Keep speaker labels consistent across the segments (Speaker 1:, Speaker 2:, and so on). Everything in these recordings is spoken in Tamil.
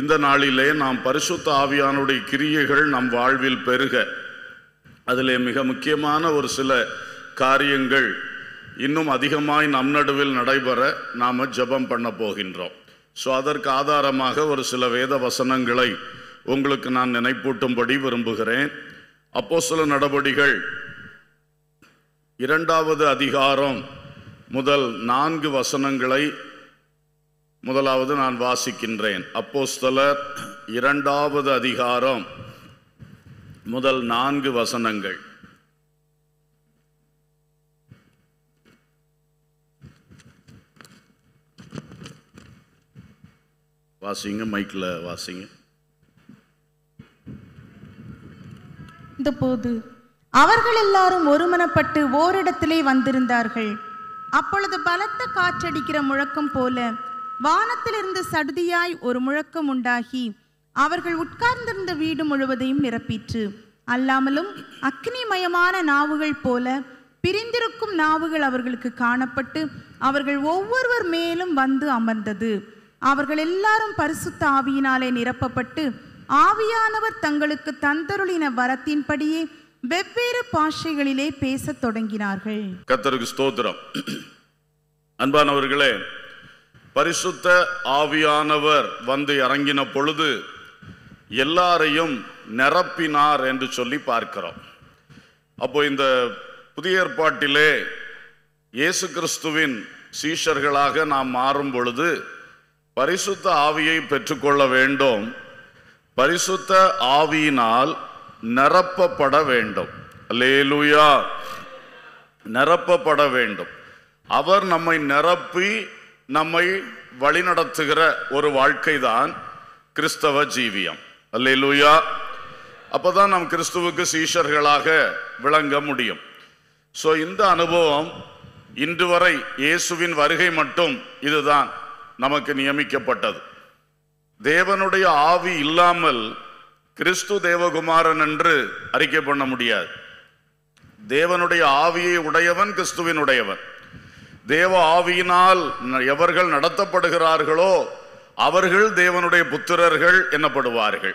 Speaker 1: இந்த நாளிலே நாம் பரிசுத்த ஆவியானுடைய கிரியைகள் நம் வாழ்வில் பெருக அதிலே மிக முக்கியமான ஒரு சில காரியங்கள் இன்னும் அதிகமாய் நம் நடுவில் நடைபெற நாம் ஜபம் பண்ண போகின்றோம் ஸோ அதற்கு ஆதாரமாக ஒரு சில வேத வசனங்களை உங்களுக்கு நான் நினைப்பூட்டும்படி விரும்புகிறேன் அப்போ சில நடவடிகள் இரண்டாவது அதிகாரம் முதல் நான்கு வசனங்களை முதலாவது நான் வாசிக்கின்றேன் அப்போஸ்தலர் இரண்டாவது அதிகாரம் முதல் நான்கு வசனங்கள் வாசிங்க மைக்கில் வாசிங்க இந்த போது அவர்கள் எல்லாரும் ஒருமனப்பட்டு ஓரிடத்திலே வந்திருந்தார்கள் அப்பொழுது பலத்த காற்றடிக்கிற முழக்கம் போல வானத்திலிருந்து சடுதியாய் ஒரு முழக்கம் உண்டாகி அவர்கள் உட்கார்ந்திருந்த வீடு முழுவதையும் நிரப்பிற்று அல்லாமலும் அக்னிமயமான நாவுகள் போல பிரிந்திருக்கும் நாவுகள் அவர்களுக்கு காணப்பட்டு அவர்கள் ஒவ்வொருவர் மேலும் வந்து அமர்ந்தது அவர்கள் எல்லாரும் பரிசுத்த ஆவியினாலே நிரப்பப்பட்டு ஆவியானவர் தங்களுக்கு தந்தருளின வரத்தின்படியே வெவ்வேறு பாஷைகளிலே பேசத் தொடங்கினார்கள் கத்தருக்கு ஸ்தோத்திரம் அன்பானவர்களே பரிசுத்த ஆவியானவர் வந்து இறங்கின பொழுது எல்லாரையும் நிரப்பினார் என்று சொல்லி பார்க்கிறோம் அப்போ இந்த புதிய ஏற்பாட்டிலே இயேசு கிறிஸ்துவின் சீஷர்களாக நாம் மாறும் பொழுது பரிசுத்த ஆவியை பெற்றுக்கொள்ள வேண்டும் பரிசுத்த ஆவியினால் நிரப்பப்பட வேண்டும் அல்லேலூயா நிரப்பப்பட வேண்டும் அவர் நம்மை நிரப்பி நம்மை வழிநடத்துகிற ஒரு வாழ்க்கை தான் கிறிஸ்தவ ஜீவியம் அல்ல அப்பதான் அப்போதான் நம் கிறிஸ்துவுக்கு சீஷர்களாக விளங்க முடியும் ஸோ இந்த அனுபவம் இன்று வரை இயேசுவின் வருகை மட்டும் இதுதான் நமக்கு நியமிக்கப்பட்டது தேவனுடைய ஆவி இல்லாமல் கிறிஸ்து தேவகுமாரன் என்று அறிக்கை பண்ண முடியாது தேவனுடைய ஆவியை உடையவன் கிறிஸ்துவின் உடையவன் தேவ ஆவியினால் எவர்கள் நடத்தப்படுகிறார்களோ அவர்கள் தேவனுடைய புத்திரர்கள் எனப்படுவார்கள்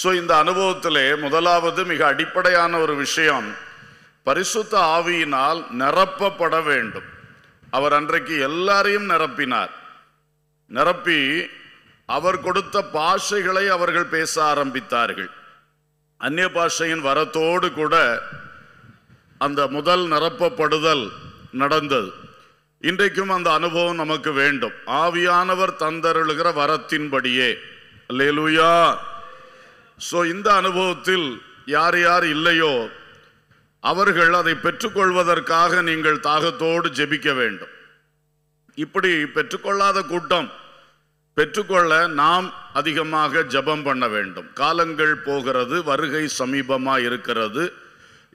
Speaker 1: ஸோ இந்த அனுபவத்திலே முதலாவது மிக அடிப்படையான ஒரு விஷயம் பரிசுத்த ஆவியினால் நிரப்பப்பட வேண்டும் அவர் அன்றைக்கு எல்லாரையும் நிரப்பினார் நிரப்பி அவர் கொடுத்த பாஷைகளை அவர்கள் பேச ஆரம்பித்தார்கள் அந்நிய பாஷையின் வரத்தோடு கூட அந்த முதல் நிரப்பப்படுதல் நடந்தது இன்றைக்கும் அந்த அனுபவம் நமக்கு வேண்டும் ஆவியானவர் தந்தருளுகிற வரத்தின்படியே லேலுயா ஸோ இந்த அனுபவத்தில் யார் யார் இல்லையோ அவர்கள் அதை பெற்றுக்கொள்வதற்காக நீங்கள் தாகத்தோடு ஜெபிக்க வேண்டும் இப்படி பெற்றுக்கொள்ளாத கூட்டம் பெற்றுக்கொள்ள நாம் அதிகமாக ஜபம் பண்ண வேண்டும் காலங்கள் போகிறது வருகை சமீபமாக இருக்கிறது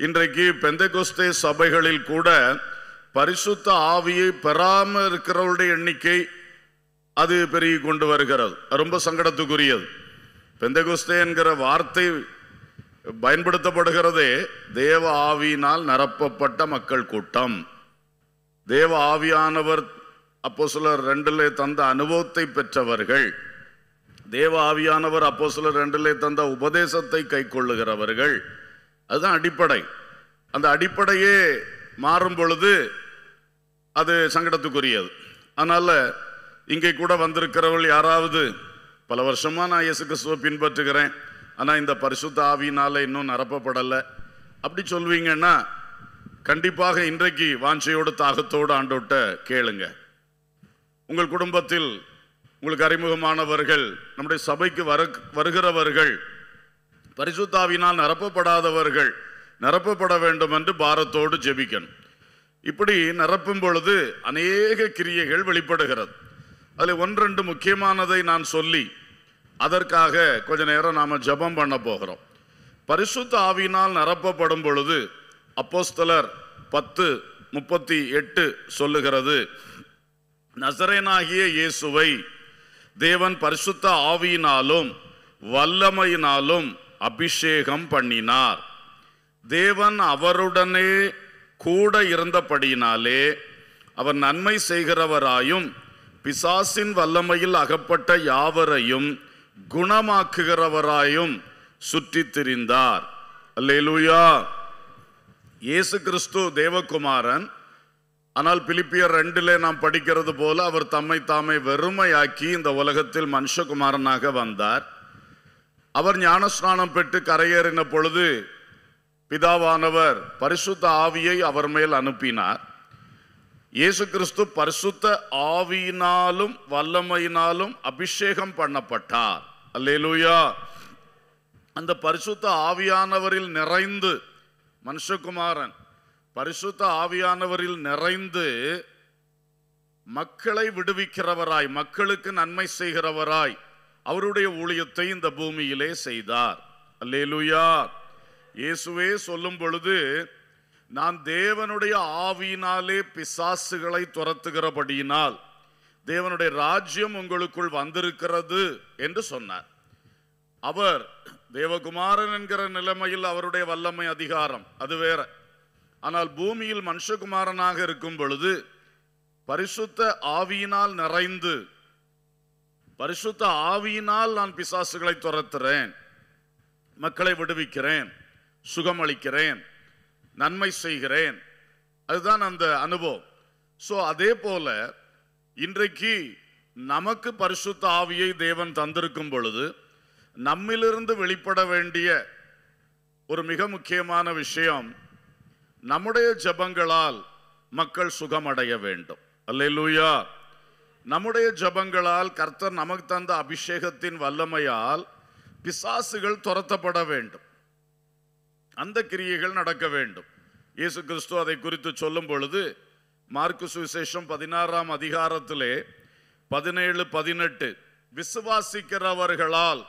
Speaker 1: இன்றைக்கு பெந்தகுஸ்தே சபைகளில் கூட பரிசுத்த ஆவியை பெறாமல் இருக்கிறவருடைய எண்ணிக்கை அது பெருகி கொண்டு வருகிறது ரொம்ப சங்கடத்துக்குரியது பெந்தகுஸ்தே என்கிற வார்த்தை பயன்படுத்தப்படுகிறதே தேவ ஆவியினால் நிரப்பப்பட்ட மக்கள் கூட்டம் தேவ ஆவியானவர் அப்போ சிலர் ரெண்டிலே தந்த அனுபவத்தை பெற்றவர்கள் தேவ ஆவியானவர் அப்போ சிலர் ரெண்டிலே தந்த உபதேசத்தை கை கொள்ளுகிறவர்கள் அதுதான் அடிப்படை அந்த அடிப்படையே மாறும் பொழுது அது சங்கடத்துக்குரியது அதனால் இங்கே கூட வந்திருக்கிறவள் யாராவது பல வருஷமாக நான் இயேசு கிறிஸ்துவை பின்பற்றுகிறேன் ஆனால் இந்த பரிசுத்த ஆவியினால் இன்னும் நிரப்பப்படலை அப்படி சொல்வீங்கன்னா கண்டிப்பாக இன்றைக்கு வாஞ்சையோடு தாகத்தோடு ஆண்டோட்ட கேளுங்க உங்கள் குடும்பத்தில் உங்களுக்கு அறிமுகமானவர்கள் நம்முடைய சபைக்கு வர வருகிறவர்கள் பரிசுத்தாவினால் நிரப்பப்படாதவர்கள் நிரப்பப்பட வேண்டும் என்று பாரத்தோடு ஜெபிக்கணும் இப்படி நிரப்பும் பொழுது அநேக கிரியைகள் வெளிப்படுகிறது அதில் ஒன்றெண்டு முக்கியமானதை நான் சொல்லி அதற்காக கொஞ்ச நேரம் நாம் ஜபம் பண்ண போகிறோம் பரிசுத்த ஆவியினால் நிரப்பப்படும் பொழுது அப்போஸ்தலர் பத்து முப்பத்தி எட்டு சொல்லுகிறது நசரேனாகிய இயேசுவை தேவன் பரிசுத்த ஆவியினாலும் வல்லமையினாலும் அபிஷேகம் பண்ணினார் தேவன் அவருடனே கூட இருந்தபடியினாலே அவர் நன்மை செய்கிறவராயும் பிசாசின் வல்லமையில் அகப்பட்ட யாவரையும் குணமாக்குகிறவராயும் சுற்றி திரிந்தார் அல்லேலூயா இயேசு கிறிஸ்து தேவகுமாரன் ஆனால் பிலிப்பியர் ரெண்டிலே நாம் படிக்கிறது போல அவர் தம்மை தாமே வெறுமையாக்கி இந்த உலகத்தில் மனுஷகுமாரனாக வந்தார் அவர் ஞானஸ்நானம் பெற்று கரையேறின பொழுது பிதாவானவர் பரிசுத்த ஆவியை அவர் மேல் அனுப்பினார் இயேசு கிறிஸ்து பரிசுத்த ஆவியினாலும் வல்லமையினாலும் அபிஷேகம் பண்ணப்பட்டார் அல்லேலூயா அந்த பரிசுத்த ஆவியானவரில் நிறைந்து மனுஷகுமாரன் பரிசுத்த ஆவியானவரில் நிறைந்து மக்களை விடுவிக்கிறவராய் மக்களுக்கு நன்மை செய்கிறவராய் அவருடைய ஊழியத்தை இந்த பூமியிலே செய்தார் அல்லேலுயா இயேசுவே சொல்லும் பொழுது நான் தேவனுடைய ஆவியினாலே பிசாசுகளை துரத்துகிறபடியினால் தேவனுடைய ராஜ்யம் உங்களுக்குள் வந்திருக்கிறது என்று சொன்னார் அவர் தேவகுமாரன் என்கிற நிலைமையில் அவருடைய வல்லமை அதிகாரம் அது வேற ஆனால் பூமியில் மனுஷகுமாரனாக இருக்கும் பொழுது பரிசுத்த ஆவியினால் நிறைந்து பரிசுத்த ஆவியினால் நான் பிசாசுகளை துரத்துறேன் மக்களை விடுவிக்கிறேன் சுகமளிக்கிறேன் நன்மை செய்கிறேன் அதுதான் அந்த அனுபவம் ஸோ அதே போல இன்றைக்கு நமக்கு பரிசுத்த ஆவியை தேவன் தந்திருக்கும் பொழுது நம்மிலிருந்து வெளிப்பட வேண்டிய ஒரு மிக முக்கியமான விஷயம் நம்முடைய ஜபங்களால் மக்கள் சுகமடைய வேண்டும் அல்லூயா நம்முடைய ஜபங்களால் கர்த்தர் நமக்கு தந்த அபிஷேகத்தின் வல்லமையால் பிசாசுகள் துரத்தப்பட வேண்டும் அந்த கிரியைகள் நடக்க வேண்டும் இயேசு கிறிஸ்து அதை குறித்து சொல்லும் பொழுது மார்க்கு சுவிசேஷம் பதினாறாம் அதிகாரத்திலே பதினேழு பதினெட்டு விசுவாசிக்கிறவர்களால்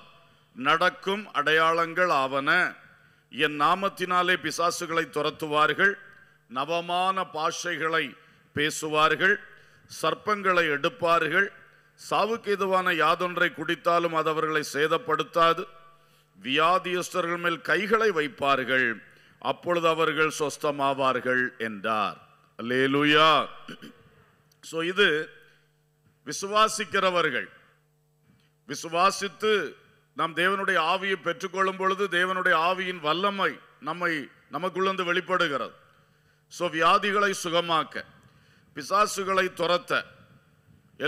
Speaker 1: நடக்கும் அடையாளங்கள் ஆவன என் நாமத்தினாலே பிசாசுகளை துரத்துவார்கள் நவமான பாஷைகளை பேசுவார்கள் சர்ப்பங்களை எடுப்பார்கள் சாவுக்கு எதுவான யாதொன்றை குடித்தாலும் அது அவர்களை சேதப்படுத்தாது வியாதியஸ்தர்கள் மேல் கைகளை வைப்பார்கள் அப்பொழுது அவர்கள் சொஸ்தமாவார்கள் என்றார் லேலுயா ஸோ இது விசுவாசிக்கிறவர்கள் விசுவாசித்து நாம் தேவனுடைய ஆவியை பெற்றுக்கொள்ளும் பொழுது தேவனுடைய ஆவியின் வல்லமை நம்மை நமக்குள்ளிருந்து வெளிப்படுகிறது ஸோ வியாதிகளை சுகமாக்க பிசாசுகளை துரத்த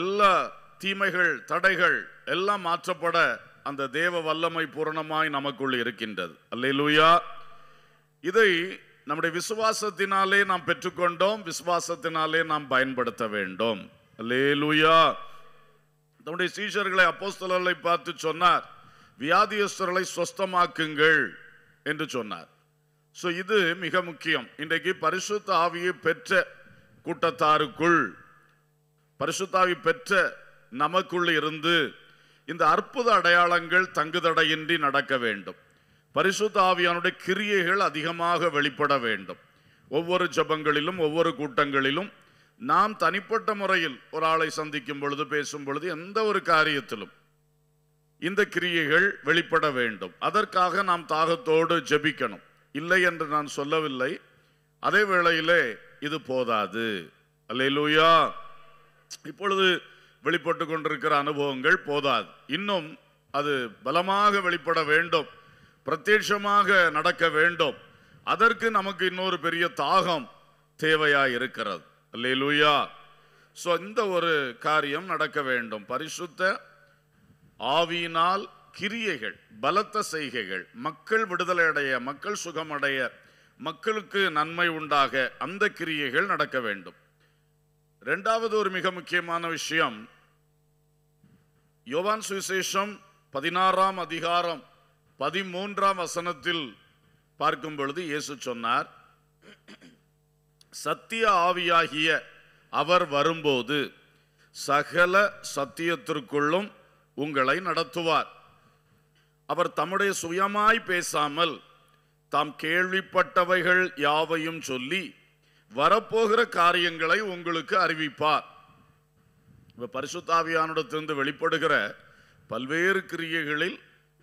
Speaker 1: எல்லா தீமைகள் தடைகள் எல்லாம் மாற்றப்பட அந்த தேவ வல்லமை பூரணமாய் நமக்குள் இருக்கின்றது அல்லையிலூயா இதை நம்முடைய விசுவாசத்தினாலே நாம் பெற்றுக்கொண்டோம் விசுவாசத்தினாலே நாம் பயன்படுத்த வேண்டும் அல்லேலூயா நம்முடைய சீஷர்களை அப்போஸ்தலர்களை பார்த்து சொன்னார் வியாதியஸ்தர்களை சொஸ்தமாக்குங்கள் என்று சொன்னார் ஸோ இது மிக முக்கியம் இன்றைக்கு பரிசுத்த ஆவியை பெற்ற கூட்டத்தாருக்குள் பரிசுத்தாவி பெற்ற நமக்குள் இருந்து இந்த அற்புத அடையாளங்கள் தங்குதடையின்றி நடக்க வேண்டும் பரிசுத்த ஆவியானுடைய கிரியைகள் அதிகமாக வெளிப்பட வேண்டும் ஒவ்வொரு ஜபங்களிலும் ஒவ்வொரு கூட்டங்களிலும் நாம் தனிப்பட்ட முறையில் ஒரு ஆளை சந்திக்கும் பொழுது பேசும் பொழுது எந்த ஒரு காரியத்திலும் இந்த கிரியைகள் வெளிப்பட வேண்டும் அதற்காக நாம் தாகத்தோடு ஜபிக்கணும் இல்லை என்று நான் சொல்லவில்லை அதே வேளையிலே இது போதாது அல்லையிலூயா இப்பொழுது வெளிப்பட்டு கொண்டிருக்கிற அனுபவங்கள் போதாது இன்னும் அது பலமாக வெளிப்பட வேண்டும் பிரத்யட்சமாக நடக்க வேண்டும் அதற்கு நமக்கு இன்னொரு பெரிய தாகம் தேவையாக இருக்கிறது அல்லே லூயா ஸோ இந்த ஒரு காரியம் நடக்க வேண்டும் பரிசுத்த ஆவியினால் கிரியைகள் பலத்த செய்கைகள் மக்கள் விடுதலை அடைய மக்கள் சுகமடைய மக்களுக்கு நன்மை உண்டாக அந்த கிரியைகள் நடக்க வேண்டும் ரெண்டாவது ஒரு மிக முக்கியமான விஷயம் யோவான் சுவிசேஷம் பதினாறாம் அதிகாரம் பதிமூன்றாம் வசனத்தில் பார்க்கும் பொழுது இயேசு சொன்னார் சத்திய ஆவியாகிய அவர் வரும்போது சகல சத்தியத்திற்குள்ளும் உங்களை நடத்துவார் அவர் தம்முடைய சுயமாய் பேசாமல் தாம் கேள்விப்பட்டவைகள் யாவையும் சொல்லி வரப்போகிற காரியங்களை உங்களுக்கு அறிவிப்பார் இப்போ பரிசுத்தாவியானிடத்திலிருந்து வெளிப்படுகிற பல்வேறு கிரியைகளில்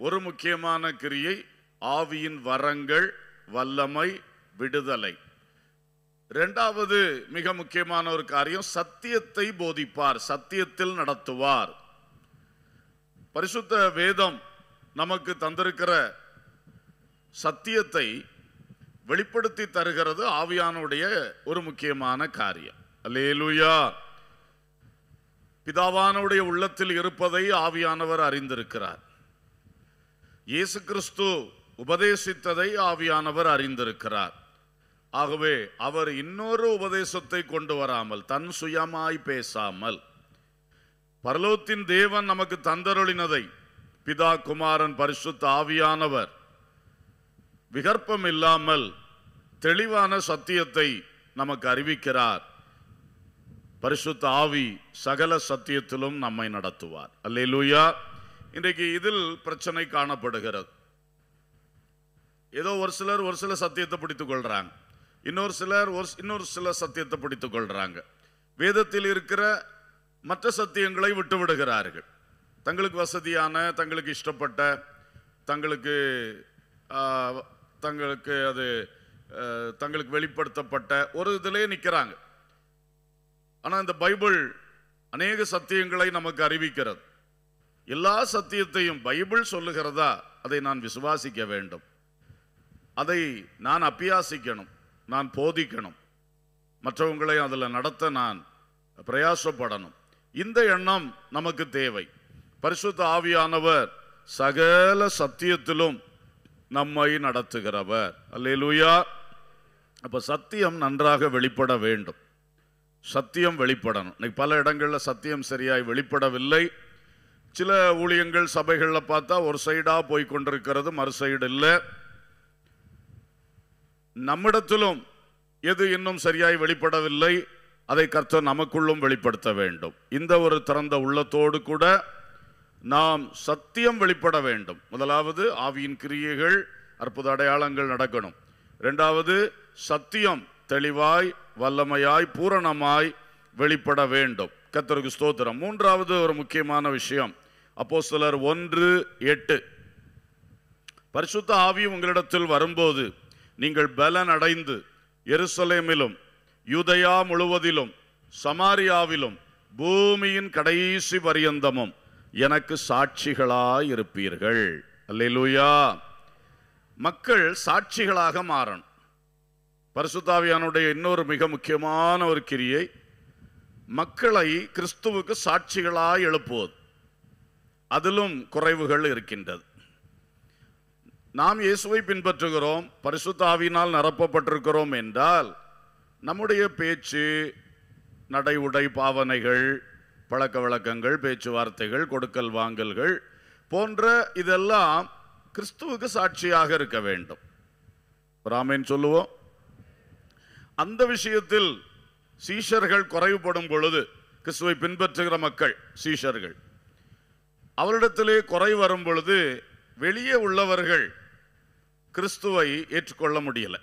Speaker 1: ஒரு முக்கியமான கிரியை ஆவியின் வரங்கள் வல்லமை விடுதலை ரெண்டாவது மிக முக்கியமான ஒரு காரியம் சத்தியத்தை போதிப்பார் சத்தியத்தில் நடத்துவார் பரிசுத்த வேதம் நமக்கு தந்திருக்கிற சத்தியத்தை வெளிப்படுத்தி தருகிறது ஆவியானுடைய ஒரு முக்கியமான காரியம் அல்லேலுயா பிதாவானுடைய உள்ளத்தில் இருப்பதை ஆவியானவர் அறிந்திருக்கிறார் இயேசு கிறிஸ்து உபதேசித்ததை ஆவியானவர் அறிந்திருக்கிறார் ஆகவே அவர் இன்னொரு உபதேசத்தை கொண்டு வராமல் தன் சுயமாய் பேசாமல் பரலோத்தின் தேவன் நமக்கு தந்தருளினதை பிதா குமாரன் பரிசுத்த ஆவியானவர் விகற்பம் இல்லாமல் தெளிவான சத்தியத்தை நமக்கு அறிவிக்கிறார் பரிசுத்த ஆவி சகல சத்தியத்திலும் நம்மை நடத்துவார் அல்லே லூயா இன்றைக்கு இதில் பிரச்சனை காணப்படுகிறது ஏதோ ஒரு சிலர் ஒரு சில சத்தியத்தை பிடித்துக் கொள்றாங்க இன்னொரு சிலர் ஒரு இன்னொரு சில சத்தியத்தை பிடித்துக் கொள்றாங்க வேதத்தில் இருக்கிற மற்ற சத்தியங்களை விட்டு விடுகிறார்கள் தங்களுக்கு வசதியான தங்களுக்கு இஷ்டப்பட்ட தங்களுக்கு தங்களுக்கு அது தங்களுக்கு வெளிப்படுத்தப்பட்ட ஒரு இதிலே நிற்கிறாங்க ஆனால் இந்த பைபிள் அநேக சத்தியங்களை நமக்கு அறிவிக்கிறது எல்லா சத்தியத்தையும் பைபிள் சொல்லுகிறதா அதை நான் விசுவாசிக்க வேண்டும் அதை நான் அபியாசிக்கணும் நான் போதிக்கணும் மற்றவங்களை அதில் நடத்த நான் பிரயாசப்படணும் இந்த எண்ணம் நமக்கு தேவை பரிசுத்த ஆவியானவர் சகல சத்தியத்திலும் நம்மை நடத்துகிறவர் அல்லேலூயா அப்போ சத்தியம் நன்றாக வெளிப்பட வேண்டும் சத்தியம் வெளிப்படணும் இன்னைக்கு பல இடங்களில் சத்தியம் சரியாய் வெளிப்படவில்லை சில ஊழியங்கள் சபைகளில் பார்த்தா ஒரு சைடாக போய் கொண்டிருக்கிறது மறு சைடு இல்லை நம்மிடத்திலும் எது இன்னும் சரியாய் வெளிப்படவில்லை அதை கற்று நமக்குள்ளும் வெளிப்படுத்த வேண்டும் இந்த ஒரு திறந்த உள்ளத்தோடு கூட நாம் சத்தியம் வெளிப்பட வேண்டும் முதலாவது ஆவியின் கிரியைகள் அற்புத அடையாளங்கள் நடக்கணும் ரெண்டாவது சத்தியம் தெளிவாய் வல்லமையாய் பூரணமாய் வெளிப்பட வேண்டும் கத்தருக்கு ஸ்தோத்திரம் மூன்றாவது ஒரு முக்கியமான விஷயம் அப்போ சிலர் ஒன்று எட்டு பரிசுத்த ஆவி உங்களிடத்தில் வரும்போது நீங்கள் பலன் அடைந்து எருசலேமிலும் யுதயா முழுவதிலும் சமாரியாவிலும் பூமியின் கடைசி பரியந்தமும் எனக்கு சாட்சிகளாய் இருப்பீர்கள் அல்லையிலூயா மக்கள் சாட்சிகளாக மாறணும் பரிசுத்தாவியானுடைய இன்னொரு மிக முக்கியமான ஒரு கிரியை மக்களை கிறிஸ்துவுக்கு சாட்சிகளாய் எழுப்புவது அதிலும் குறைவுகள் இருக்கின்றது நாம் இயேசுவை பின்பற்றுகிறோம் பரிசுத்தாவினால் நிரப்பப்பட்டிருக்கிறோம் என்றால் நம்முடைய பேச்சு நடை உடை பாவனைகள் பழக்க வழக்கங்கள் பேச்சுவார்த்தைகள் கொடுக்கல் வாங்கல்கள் போன்ற இதெல்லாம் கிறிஸ்துவுக்கு சாட்சியாக இருக்க வேண்டும் ராமேன் சொல்லுவோம் அந்த விஷயத்தில் சீஷர்கள் குறைவுபடும் பொழுது கிறிஸ்துவை பின்பற்றுகிற மக்கள் சீஷர்கள் அவரிடத்திலே குறை வரும் பொழுது வெளியே உள்ளவர்கள் கிறிஸ்துவை ஏற்றுக்கொள்ள முடியலை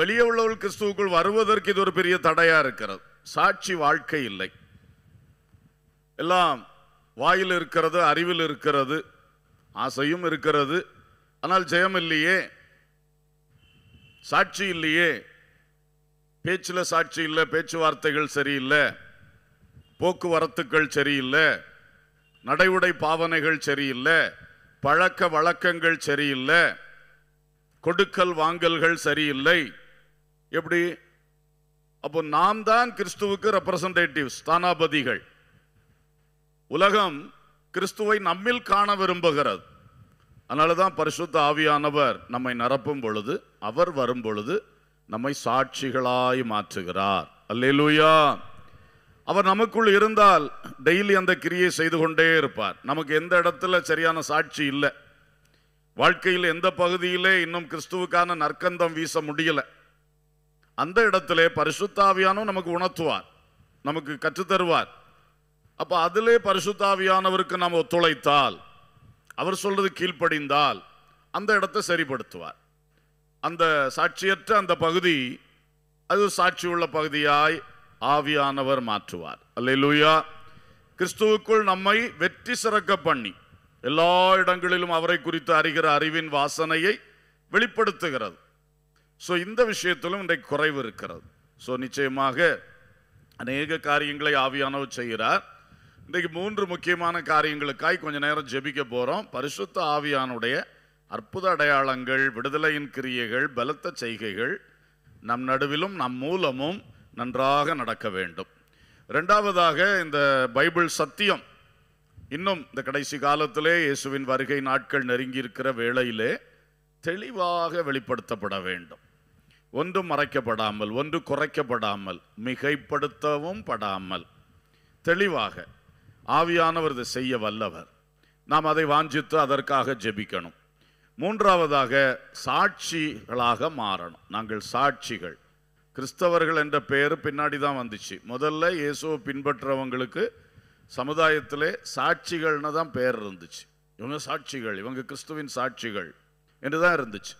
Speaker 1: வெளியே உள்ளவர்கள் கிறிஸ்துவுக்குள் வருவதற்கு இது ஒரு பெரிய தடையாக இருக்கிறது சாட்சி வாழ்க்கை இல்லை எல்லாம் வாயில் இருக்கிறது அறிவில் இருக்கிறது ஆசையும் இருக்கிறது ஆனால் ஜெயம் இல்லையே சாட்சி இல்லையே பேச்சில் சாட்சி இல்லை பேச்சுவார்த்தைகள் சரியில்லை போக்குவரத்துக்கள் சரியில்லை நடைவுடை பாவனைகள் சரியில்லை பழக்க வழக்கங்கள் சரியில்லை கொடுக்கல் வாங்கல்கள் சரியில்லை எப்படி அப்போ நாம் தான் கிறிஸ்துவுக்கு ரெப்ரசன்டேட்டிவ் ஸ்தானாபதிகள் உலகம் கிறிஸ்துவை நம்மில் காண விரும்புகிறது அதனால தான் பரிசுத்த ஆவியானவர் நம்மை நிரப்பும் பொழுது அவர் வரும் பொழுது நம்மை சாட்சிகளாய் மாற்றுகிறார் அல்லேலூயா அவர் நமக்குள் இருந்தால் டெய்லி அந்த கிரியை செய்து கொண்டே இருப்பார் நமக்கு எந்த இடத்துல சரியான சாட்சி இல்லை வாழ்க்கையில் எந்த பகுதியிலே இன்னும் கிறிஸ்துவுக்கான நற்கந்தம் வீச முடியலை அந்த இடத்துல பரிசுத்தாவியானும் நமக்கு உணர்த்துவார் நமக்கு கற்றுத்தருவார் அப்போ அதிலே பரிசுத்தாவியானவருக்கு நாம் ஒத்துழைத்தால் அவர் சொல்றது கீழ்ப்படிந்தால் அந்த இடத்தை சரிப்படுத்துவார் அந்த சாட்சியற்ற அந்த பகுதி அது சாட்சி உள்ள பகுதியாய் ஆவியானவர் மாற்றுவார் அல்ல லூயா கிறிஸ்துவுக்குள் நம்மை வெற்றி சிறக்க பண்ணி எல்லா இடங்களிலும் அவரை குறித்து அறிகிற அறிவின் வாசனையை வெளிப்படுத்துகிறது ஸோ இந்த விஷயத்திலும் இன்றைக்கு குறைவு இருக்கிறது ஸோ நிச்சயமாக அநேக காரியங்களை ஆவியானவர் செய்கிறார் இன்றைக்கு மூன்று முக்கியமான காரியங்களுக்காய் கொஞ்ச நேரம் ஜெபிக்க போகிறோம் பரிசுத்த ஆவியானுடைய அற்புத அடையாளங்கள் விடுதலையின் கிரியைகள் பலத்த செய்கைகள் நம் நடுவிலும் நம் மூலமும் நன்றாக நடக்க வேண்டும் ரெண்டாவதாக இந்த பைபிள் சத்தியம் இன்னும் இந்த கடைசி காலத்திலே இயேசுவின் வருகை நாட்கள் நெருங்கியிருக்கிற வேளையிலே தெளிவாக வெளிப்படுத்தப்பட வேண்டும் ஒன்று மறைக்கப்படாமல் ஒன்று குறைக்கப்படாமல் மிகைப்படுத்தவும் படாமல் தெளிவாக ஆவியானவர் இதை செய்ய வல்லவர் நாம் அதை வாஞ்சித்து அதற்காக ஜெபிக்கணும் மூன்றாவதாக சாட்சிகளாக மாறணும் நாங்கள் சாட்சிகள் கிறிஸ்தவர்கள் என்ற பெயர் பின்னாடி தான் வந்துச்சு முதல்ல இயேசுவை பின்பற்றவங்களுக்கு சமுதாயத்திலே சாட்சிகள்னு தான் பெயர் இருந்துச்சு இவங்க சாட்சிகள் இவங்க கிறிஸ்துவின் சாட்சிகள் என்று தான் இருந்துச்சு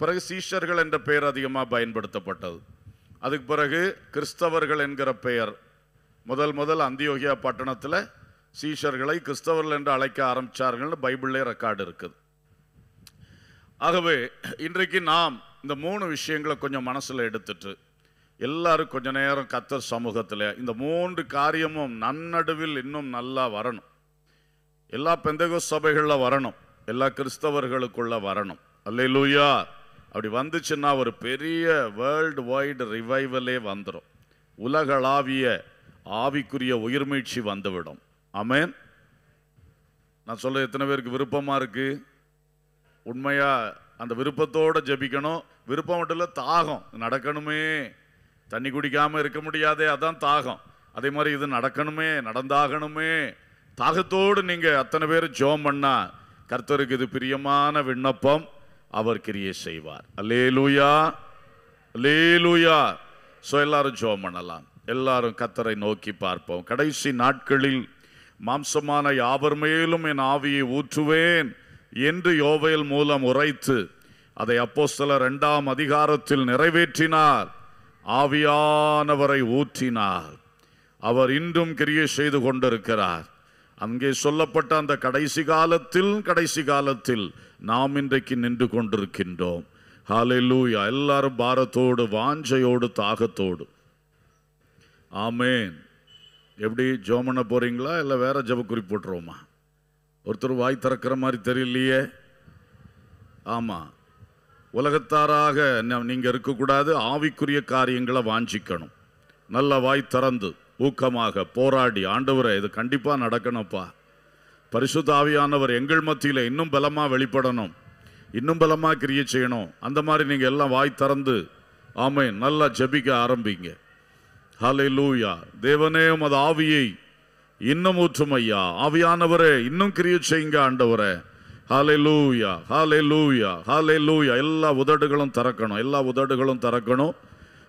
Speaker 1: பிறகு சீஷர்கள் என்ற பெயர் அதிகமாக பயன்படுத்தப்பட்டது அதுக்கு பிறகு கிறிஸ்தவர்கள் என்கிற பெயர் முதல் முதல் அந்தியோகியா பட்டணத்தில் சீஷர்களை கிறிஸ்தவர்கள் என்று அழைக்க ஆரம்பித்தார்கள்னு பைபிளே ரெக்கார்டு இருக்குது ஆகவே இன்றைக்கு நாம் இந்த மூணு விஷயங்களை கொஞ்சம் மனசில் எடுத்துட்டு எல்லாரும் கொஞ்ச நேரம் கத்தர் சமூகத்தில் இந்த மூன்று காரியமும் நன்னடுவில் இன்னும் நல்லா வரணும் எல்லா பெந்தக சபைகளில் வரணும் எல்லா கிறிஸ்தவர்களுக்குள்ள வரணும் அல்லே லூயா அப்படி வந்துச்சுன்னா ஒரு பெரிய வேர்ல்டு வைடு ரிவைவலே வந்துடும் உலகளாவிய ஆவிக்குரிய உயிர்மீழ்ச்சி வந்துவிடும் அமேன் நான் சொல்ல எத்தனை பேருக்கு விருப்பமாக இருக்குது உண்மையாக அந்த விருப்பத்தோடு ஜபிக்கணும் விருப்பம் மட்டும் இல்லை தாகம் நடக்கணுமே தண்ணி குடிக்காமல் இருக்க முடியாதே அதான் தாகம் அதே மாதிரி இது நடக்கணுமே நடந்தாகணுமே தாகத்தோடு நீங்கள் அத்தனை பேர் ஜோம் பண்ணா கர்த்தருக்கு இது பிரியமான விண்ணப்பம் அவர் கிரியை செய்வார் அல்லே லூயா லே லூயா ஸோ எல்லாரும் ஜோம் பண்ணலாம் எல்லாரும் கத்தரை நோக்கி பார்ப்போம் கடைசி நாட்களில் மாம்சமான யாவர் மேலும் என் ஆவியை ஊற்றுவேன் என்று யோவையல் மூலம் உரைத்து அதை அப்போ சில ரெண்டாம் அதிகாரத்தில் நிறைவேற்றினார் ஆவியானவரை ஊற்றினார் அவர் இன்றும் கிரியை செய்து கொண்டிருக்கிறார் அங்கே சொல்லப்பட்ட அந்த கடைசி காலத்தில் கடைசி காலத்தில் நாம் இன்றைக்கு நின்று கொண்டிருக்கின்றோம் ஹாலே லூயா எல்லாரும் பாரத்தோடு வாஞ்சையோடு தாகத்தோடு ஆமேன் எப்படி ஜோம் போகிறீங்களா இல்லை வேறு ஜப குறிப்பு போட்டுருவோமா ஒருத்தர் வாய் திறக்கிற மாதிரி தெரியலையே ஆமாம் உலகத்தாராக நீங்கள் இருக்கக்கூடாது ஆவிக்குரிய காரியங்களை வாஞ்சிக்கணும் நல்ல வாய் திறந்து ஊக்கமாக போராடி ஆண்டவரை இது கண்டிப்பாக நடக்கணும்ப்பா பரிசுத்த ஆவியானவர் எங்கள் மத்தியில் இன்னும் பலமாக வெளிப்படணும் இன்னும் பலமாக கிரியை செய்யணும் அந்த மாதிரி நீங்கள் எல்லாம் வாய் திறந்து ஆமை நல்லா ஜபிக்க ஆரம்பிங்க ஹலெலூயா லூயா தேவனே உமது ஆவியை இன்னும் ஊற்றும் ஐயா ஆவியானவரே இன்னும் கிரிய செய்யுங்க ஆண்டவரே ஹாலே லூயா ஹாலே லூயா ஹாலே லூயா எல்லா உதடுகளும் திறக்கணும் எல்லா உதடுகளும் திறக்கணும்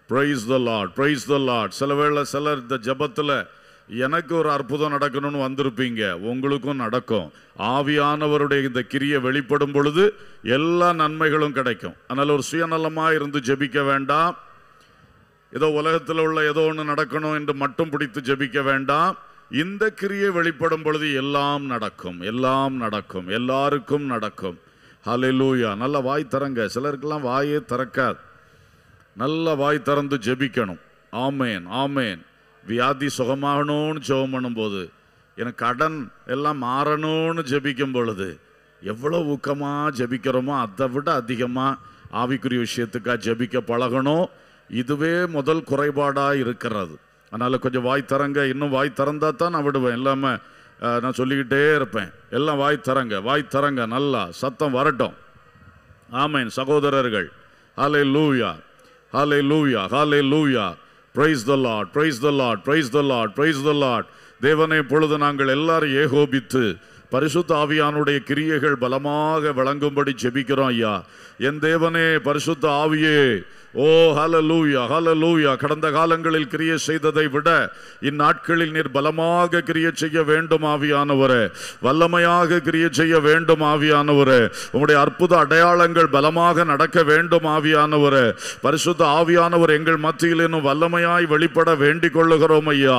Speaker 1: praise the Lord praise the Lord சில வேளை சிலர் இந்த ஜபத்தில் எனக்கு ஒரு அற்புதம் நடக்கணும்னு வந்திருப்பீங்க உங்களுக்கும் நடக்கும் ஆவியானவருடைய இந்த கிரியை வெளிப்படும் பொழுது எல்லா நன்மைகளும் கிடைக்கும் அதனால் ஒரு சுயநலமாக இருந்து ஜெபிக்க வேண்டாம் ஏதோ உலகத்தில் உள்ள ஏதோ ஒன்று நடக்கணும் என்று மட்டும் பிடித்து ஜபிக்க வேண்டாம் இந்த கிரியை வெளிப்படும் பொழுது எல்லாம் நடக்கும் எல்லாம் நடக்கும் எல்லாருக்கும் நடக்கும் ஹலெலூயா நல்ல வாய் தரங்க சிலருக்கெல்லாம் வாயே திறக்காது நல்ல வாய் திறந்து ஜெபிக்கணும் ஆமேன் ஆமேன் வியாதி சுகமாகணும்னு ஜெபம் பண்ணும்போது எனக்கு கடன் எல்லாம் மாறணும்னு ஜபிக்கும் பொழுது எவ்வளோ ஊக்கமாக ஜெபிக்கிறோமோ அதை விட அதிகமாக ஆவிக்குரிய விஷயத்துக்காக ஜெபிக்க பழகணும் இதுவே முதல் குறைபாடாக இருக்கிறது அதனால் கொஞ்சம் வாய் தரங்க இன்னும் வாய் திறந்தா தான் நான் விடுவேன் எல்லாமே நான் சொல்லிக்கிட்டே இருப்பேன் எல்லாம் வாய் தரங்க வாய் தரங்க நல்லா சத்தம் வரட்டும் ஆமேன் சகோதரர்கள் ஹாலே hallelujah hallelujah hallelujah praise the Lord praise the Lord praise the Lord praise the Lord தேவனை பொழுது நாங்கள் எல்லாரும் ஏகோபித்து பரிசுத்த ஆவியானுடைய கிரியைகள் பலமாக விளங்கும்படி ஜெபிக்கிறோம் ஐயா என் தேவனே பரிசுத்த ஆவியே ஓ ஹலலூயா ஹலலூயா கடந்த காலங்களில் கிரிய செய்ததை விட இந்நாட்களில் நீர் பலமாக கிரிய செய்ய வேண்டும் ஆவியானவரே வல்லமையாக கிரிய செய்ய வேண்டும் ஆவியானவரே உங்களுடைய அற்புத அடையாளங்கள் பலமாக நடக்க வேண்டும் ஆவியானவரே பரிசுத்த ஆவியானவர் எங்கள் மத்தியில் இன்னும் வல்லமையாய் வெளிப்பட வேண்டிக் கொள்ளுகிறோம் ஐயா